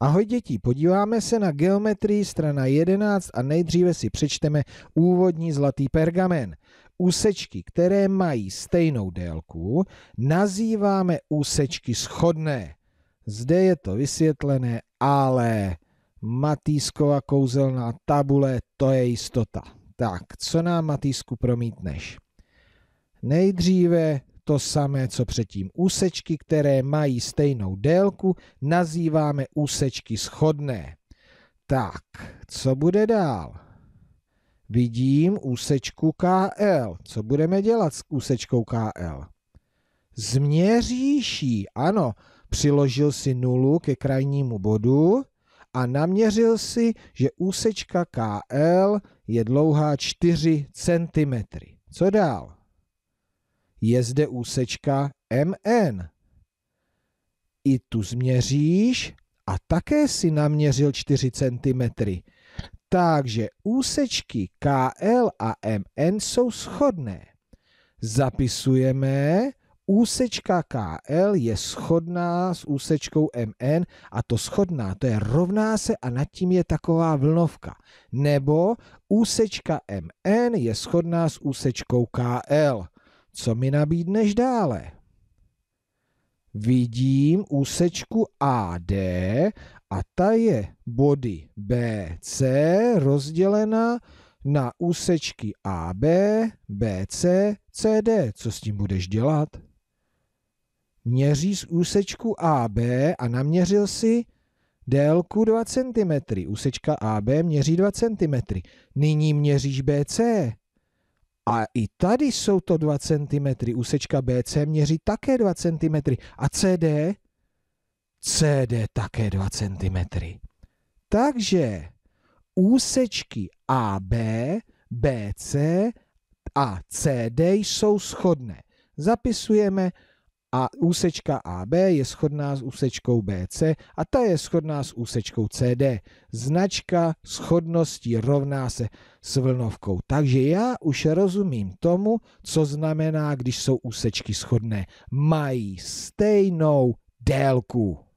Ahoj děti, podíváme se na geometrii strana 11 a nejdříve si přečteme úvodní zlatý pergamen. Úsečky, které mají stejnou délku, nazýváme úsečky schodné. Zde je to vysvětlené, ale Matýskova kouzelná tabule, to je jistota. Tak, co nám Matýsku promítneš? Nejdříve to samé, co předtím. Úsečky, které mají stejnou délku, nazýváme úsečky schodné. Tak, co bude dál? Vidím úsečku KL. Co budeme dělat s úsečkou KL? Změříš ji. Ano, přiložil si nulu ke krajnímu bodu a naměřil si, že úsečka KL je dlouhá 4 cm. Co dál? je zde úsečka MN. I tu změříš a také si naměřil 4 cm. Takže úsečky KL a MN jsou shodné. Zapisujeme, úsečka KL je shodná s úsečkou MN a to shodná, to je rovná se a nad tím je taková vlnovka. Nebo úsečka MN je shodná s úsečkou KL. Co mi nabídneš dále? Vidím úsečku AD a ta je body BC rozdělena na úsečky AB, BC, CD. Co s tím budeš dělat? Měří z úsečku AB a naměřil si délku 2 cm. Úsečka AB měří 2 cm. Nyní měříš BC a i tady jsou to 2 cm. Úsečka BC měří také 2 cm. A CD? CD také 2 cm. Takže úsečky AB, BC a CD jsou shodné. Zapisujeme a úsečka AB je shodná s úsečkou BC a ta je shodná s úsečkou CD. Značka shodnosti rovná se s vlnovkou. Takže já už rozumím tomu, co znamená, když jsou úsečky shodné. Mají stejnou délku.